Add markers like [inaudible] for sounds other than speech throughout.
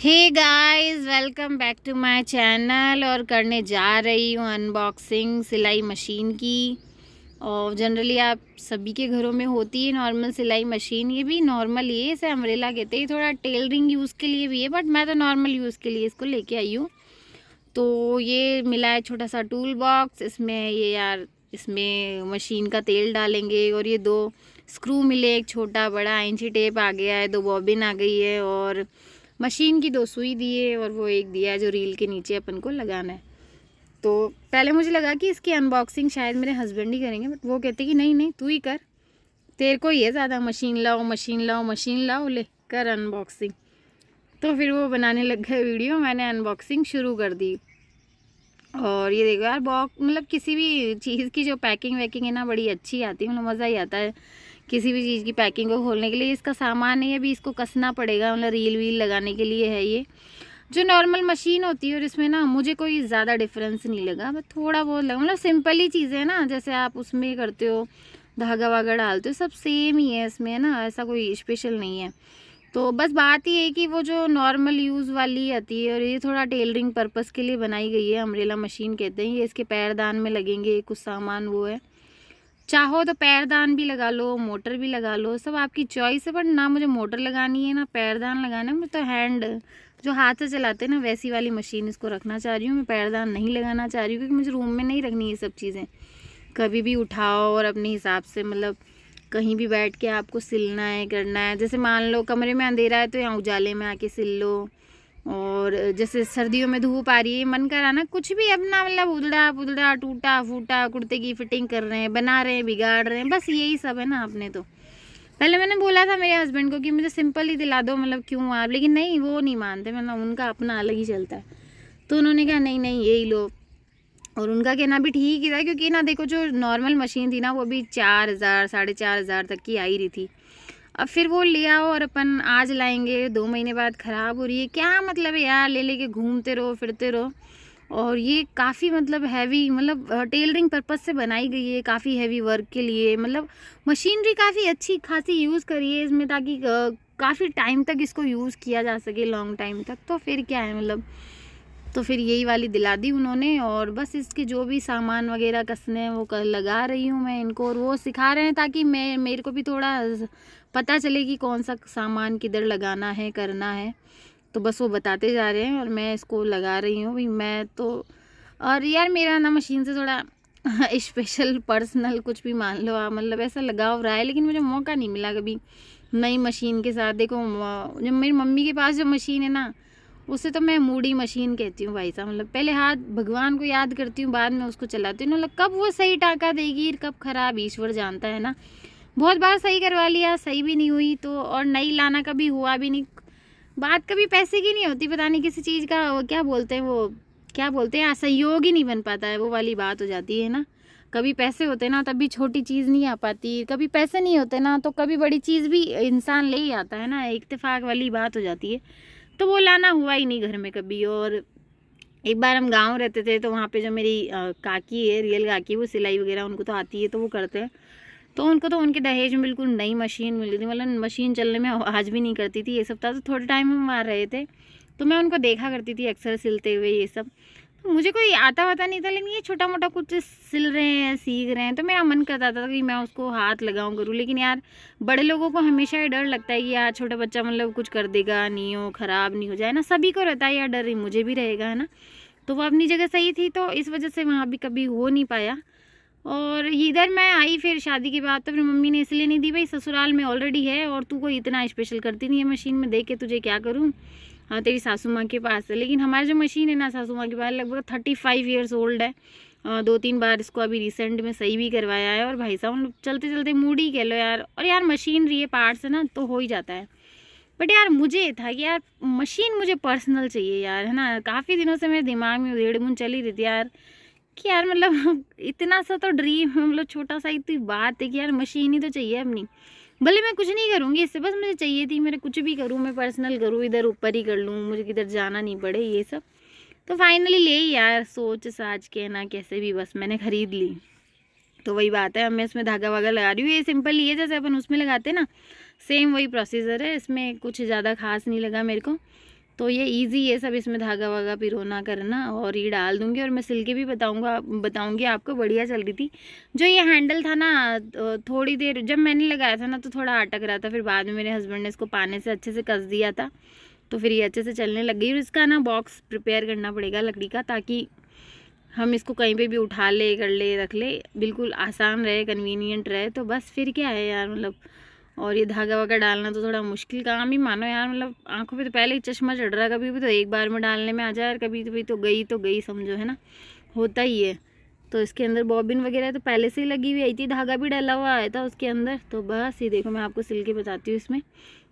hey guys welcome back to my channel और करने जा रही हूँ अनबॉक्सिंग सिलाई मशीन की और जनरली आप सभी के घरों में होती है नॉर्मल सिलाई मशीन ये भी नॉर्मल ही है इसे अमरेला कहते हैं थोड़ा टेलरिंग यूज़ के लिए भी है बट मैं तो नॉर्मल यूज़ के लिए इसको लेके आई हूँ तो ये मिला है छोटा सा टूल बॉक्स इसमें ये यार इसमें मशीन का तेल डालेंगे और ये दो स्क्रू मिले एक छोटा बड़ा इंची टेप आ गया है दो बॉबिन आ गई है और मशीन की दो सुई दिए और वो एक दिया है जो रील के नीचे अपन को लगाना है तो पहले मुझे लगा कि इसकी अनबॉक्सिंग शायद मेरे हस्बैंड ही करेंगे बट वो कहते कि नहीं नहीं तू ही कर तेरे को ही है ज़्यादा मशीन लाओ मशीन लाओ मशीन लाओ ले कर अनबॉक्सिंग तो फिर वो बनाने लग गए वीडियो मैंने अनबॉक्सिंग शुरू कर दी और ये देखो यार बॉक्स मतलब किसी भी चीज़ की जो पैकिंग वैकिंग है ना बड़ी अच्छी आती है मतलब मज़ा ही आता है किसी भी चीज़ की पैकिंग को खोलने के लिए इसका सामान है अभी इसको कसना पड़ेगा मतलब रील वील लगाने के लिए है ये जो नॉर्मल मशीन होती है और इसमें ना मुझे कोई ज़्यादा डिफरेंस नहीं लगा बस थोड़ा बहुत लगा मतलब सिंपल ही चीज़ है ना जैसे आप उसमें करते हो धागा वागा डालते हो सब सेम ही है इसमें है ना ऐसा कोई स्पेशल नहीं है तो बस बात ये है कि वो जो नॉर्मल यूज़ वाली आती है और ये थोड़ा टेलरिंग पर्पज़ के लिए बनाई गई है अम्ब्रेला मशीन कहते हैं ये इसके पैरदान में लगेंगे कुछ सामान वो है चाहो तो पैरदान भी लगा लो मोटर भी लगा लो सब आपकी चॉइस है बट ना मुझे मोटर लगानी है ना पैरदान लगाना है मुझे तो हैंड जो हाथ से चलाते हैं ना वैसी वाली मशीन इसको रखना चाह रही हूँ मैं पैरदान नहीं लगाना चाह रही हूँ क्योंकि मुझे रूम में नहीं रखनी ये सब चीज़ें कभी भी उठाओ और अपने हिसाब से मतलब कहीं भी बैठ के आपको सिलना है करना है जैसे मान लो कमरे में अंधेरा है तो यहाँ उजाले में आके सिल लो और जैसे सर्दियों में धूप आ रही है मन कर ना कुछ भी अपना मतलब उलड़ा पुलड़ा टूटा फूटा कुर्ते की फिटिंग कर रहे हैं बना रहे हैं बिगाड़ रहे हैं बस यही सब है ना आपने तो पहले मैंने बोला था मेरे हस्बैंड को कि मुझे सिंपल ही दिला दो मतलब क्यों आप लेकिन नहीं वो नहीं मानते मतलब उनका अपना अलग ही चलता है तो उन्होंने कहा नहीं नहीं यही लो और उनका कहना भी ठीक ही था क्योंकि ना देखो जो नॉर्मल मशीन थी ना वो भी चार हज़ार साढ़े चार हज़ार तक की आई रही थी अब फिर वो ले आओ और अपन आज लाएंगे दो महीने बाद ख़राब हो रही है क्या मतलब है यार ले लेके घूमते रहो फिरते रहो और ये काफ़ी मतलब हैवी मतलब टेलरिंग पर्पज़ से बनाई गई है काफ़ी हैवी वर्क के लिए मतलब मशीनरी काफ़ी अच्छी खासी यूज़ करी है इसमें ताकि काफ़ी टाइम तक इसको यूज़ किया जा सके लॉन्ग टाइम तक तो फिर क्या है मतलब तो फिर यही वाली दिला दी उन्होंने और बस इसके जो भी सामान वगैरह कसने हैं वो कर लगा रही हूँ मैं इनको और वो सिखा रहे हैं ताकि मैं मेरे को भी थोड़ा पता चले कि कौन सा सामान किधर लगाना है करना है तो बस वो बताते जा रहे हैं और मैं इसको लगा रही हूँ भाई मैं तो और यार मेरा ना मशीन से थोड़ा स्पेशल [laughs] पर्सनल कुछ भी मान लो आप हाँ, मतलब ऐसा लगाव रहा है लेकिन मुझे मौका नहीं मिला कभी नई मशीन के साथ देखो जब मेरी मम्मी के पास जो मशीन है ना उसे तो मैं मूडी मशीन कहती हूँ भाई साहब मतलब पहले हाथ भगवान को याद करती हूँ बाद में उसको चलाती हूँ मतलब कब वो सही टाका देगी कब खराब ईश्वर जानता है ना बहुत बार सही करवा लिया सही भी नहीं हुई तो और नई लाना कभी हुआ भी नहीं बात कभी पैसे की नहीं होती पता नहीं किसी चीज़ का वो क्या बोलते हैं वो क्या बोलते हैं असहयोग ही नहीं बन पाता है वो वाली बात हो जाती है ना कभी पैसे होते ना तब भी छोटी चीज़ नहीं आ पाती कभी पैसे नहीं होते ना तो कभी बड़ी चीज़ भी इंसान ले ही आता है ना इतफाक वाली बात हो जाती है तो वो लाना हुआ ही नहीं घर में कभी और एक बार हम गांव रहते थे तो वहाँ पे जो मेरी काकी है रियल काकी वो सिलाई वगैरह उनको तो आती है तो वो करते हैं तो उनको तो उनके दहेज में बिल्कुल नई मशीन मिल थी मतलब मशीन चलने में आवाज़ भी नहीं करती थी ये सब था तो थोड़े टाइम हम आ रहे थे तो मैं उनको देखा करती थी अक्सर सिलते हुए ये सब मुझे कोई आता वाता नहीं था लेकिन ये छोटा मोटा कुछ सिल रहे हैं सीख रहे हैं तो मेरा मन करता था कि मैं उसको हाथ लगाऊं करूँ लेकिन यार बड़े लोगों को हमेशा ये डर लगता है कि यार छोटा बच्चा मतलब कुछ कर देगा नहीं हो ख़राब नहीं हो जाए ना सभी को रहता है यार डर मुझे भी रहेगा है ना तो वो अपनी जगह सही थी तो इस वजह से वहाँ भी कभी हो नहीं पाया और इधर मैं आई फिर शादी के बाद तो फिर मम्मी ने इसलिए नहीं दी भाई ससुराल में ऑलरेडी है और तू कोई इतना स्पेशल करती नहीं है मशीन में देख के तुझे क्या करूँ हाँ तेरी सासू माँ के पास है लेकिन हमारी जो मशीन है ना सासू माँ के पास लगभग थर्टी फाइव ईयर्स ओल्ड है दो तीन बार इसको अभी रिसेंट में सही भी करवाया है और भाई साहब चलते चलते मूड ही कह लो यार और यार मशीनरी है पार्ट्स है ना तो हो ही जाता है बट यार मुझे था कि यार मशीन मुझे पर्सनल चाहिए यार है ना काफ़ी दिनों से मेरे दिमाग में उधेड़ चली रही थी यार कि यार मतलब [laughs] इतना सा तो ड्रीम मतलब छोटा सा इतनी तो बात है कि यार मशीन ही तो चाहिए अपनी भले मैं कुछ नहीं करूँगी इससे बस मुझे चाहिए थी मेरा कुछ भी करूँ मैं पर्सनल करूँ इधर ऊपर ही कर लूँ मुझे किधर जाना नहीं पड़े ये सब तो फाइनली ले यार सोच साज के ना कैसे भी बस मैंने ख़रीद ली तो वही बात है मैं इसमें धागा वागा लगा रही हूँ ये सिंपल ही है जैसे अपन उसमें लगाते ना सेम वही प्रोसीजर है इसमें कुछ ज़्यादा खास नहीं लगा मेरे को तो ये इजी है सब इसमें धागा वागा पिरोना करना और ये डाल दूँगी और मैं सिल के भी बताऊँगा बताऊँगी आपको बढ़िया चल रही थी जो ये हैंडल था ना तो थोड़ी देर जब मैंने लगाया था ना तो थोड़ा अटक रहा था फिर बाद में मेरे हस्बैंड ने इसको पाने से अच्छे से कस दिया था तो फिर ये अच्छे से चलने लग गई और इसका ना बॉक्स प्रिपेयर करना पड़ेगा लकड़ी का ताकि हम इसको कहीं पे भी उठा ले कर ले रख ले बिल्कुल आसान रहे कन्वीनियंट रहे तो बस फिर क्या है यार मतलब और ये धागा वागा डालना तो थोड़ा मुश्किल काम ही मानो यार मतलब आंखों पे तो पहले ही चश्मा चढ़ रहा है कभी भी तो एक बार में डालने में आ जाए यार कभी तो तो गई तो गई समझो है ना होता ही है तो इसके अंदर बॉबिन वगैरह तो पहले से ही लगी हुई आई थी धागा भी डाला हुआ आया था उसके अंदर तो बस ये देखो मैं आपको सिल के बताती हूँ इसमें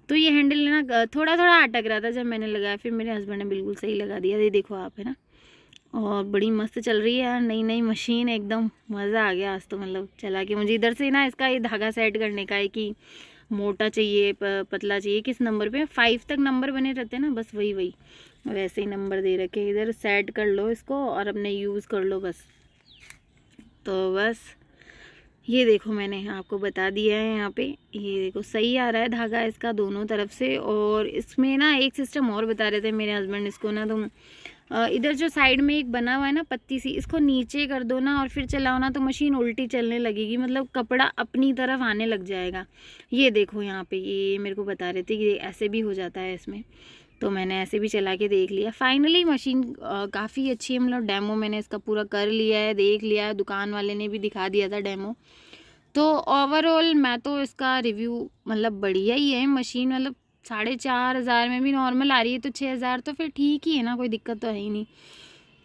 तो ये हैंडल ना थोड़ा थोड़ा अटक रहा था जब मैंने लगाया फिर मेरे हस्बैंड ने बिल्कुल सही लगा दिया ये देखो आप है ना और बड़ी मस्त चल रही है यार नई नई मशीन एकदम मज़ा आ गया आज तो मतलब चला के मुझे इधर से ना इसका ये धागा सेट करने का है कि मोटा चाहिए पतला चाहिए किस नंबर पे फाइव तक नंबर बने रहते हैं ना बस वही वही वैसे ही नंबर दे रखे इधर सेट कर लो इसको और अपने यूज़ कर लो बस तो बस ये देखो मैंने आपको बता दिया है यहाँ पे ये देखो सही आ रहा है धागा इसका दोनों तरफ से और इसमें ना एक सिस्टम और बता रहे थे मेरे हस्बैंड इसको ना तुम तो इधर जो साइड में एक बना हुआ है ना पत्ती सी इसको नीचे कर दो ना और फिर चलाओ ना तो मशीन उल्टी चलने लगेगी मतलब कपड़ा अपनी तरफ आने लग जाएगा ये देखो यहाँ पे ये मेरे को बता रहे थे कि ऐसे भी हो जाता है इसमें तो मैंने ऐसे भी चला के देख लिया फाइनली मशीन काफ़ी अच्छी है मतलब डैमो मैंने इसका पूरा कर लिया है देख लिया है दुकान वाले ने भी दिखा दिया था डैमो तो ओवरऑल मैं तो इसका रिव्यू मतलब बढ़िया ही है मशीन मतलब साढ़े चार हज़ार में भी नॉर्मल आ रही है तो छः हज़ार तो फिर ठीक ही है ना कोई दिक्कत तो है ही नहीं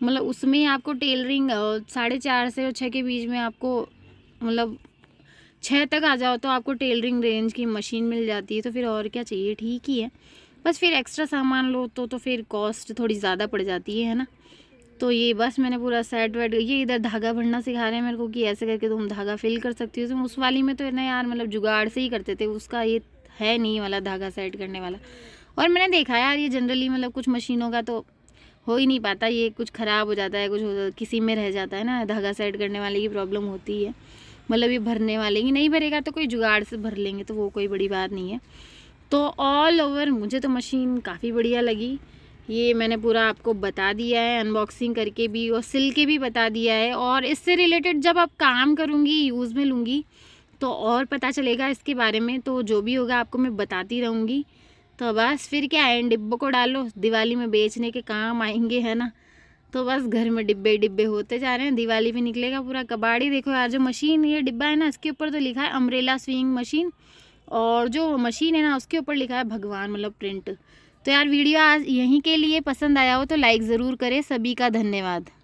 मतलब उसमें आपको टेलरिंग साढ़े चार से और छः के बीच में आपको मतलब छः तक आ जाओ तो आपको टेलरिंग रेंज की मशीन मिल जाती है तो फिर और क्या चाहिए ठीक ही है बस फिर एक्स्ट्रा सामान लो तो तो फिर कॉस्ट थोड़ी ज़्यादा पड़ जाती है ना तो ये बस मैंने पूरा सेट वेट ये इधर धागा भरना सिखा रहे हैं मेरे को कि ऐसे करके तुम धागा फिल कर सकती हो तो उस वाली में तो ना यार मतलब जुगाड़ से ही करते थे उसका ये है नहीं वाला धागा सेट करने वाला और मैंने देखा यार ये जनरली मतलब कुछ मशीनों का तो हो ही नहीं पाता ये कुछ ख़राब हो जाता है कुछ हो किसी में रह जाता है ना धागा सेट करने वाले की प्रॉब्लम होती है मतलब ये भरने वाले ही नहीं भरेगा तो कोई जुगाड़ से भर लेंगे तो वो कोई बड़ी बात नहीं है तो ऑल ओवर मुझे तो मशीन काफ़ी बढ़िया लगी ये मैंने पूरा आपको बता दिया है अनबॉक्सिंग करके भी और सिल के भी बता दिया है और इससे रिलेटेड जब आप काम करूँगी यूज़ में लूँगी तो और पता चलेगा इसके बारे में तो जो भी होगा आपको मैं बताती रहूँगी तो बस फिर क्या है डिब्बों को डालो दिवाली में बेचने के काम आएंगे है ना तो बस घर में डिब्बे डिब्बे होते जा रहे हैं दिवाली भी निकलेगा पूरा कबाड़ी देखो यार जो मशीन ये डिब्बा है ना इसके ऊपर तो लिखा है अम्ब्रेला स्विंग मशीन और जो मशीन है ना उसके ऊपर लिखा है भगवान मतलब प्रिंट तो यार वीडियो आज यहीं के लिए पसंद आया हो तो लाइक ज़रूर करें सभी का धन्यवाद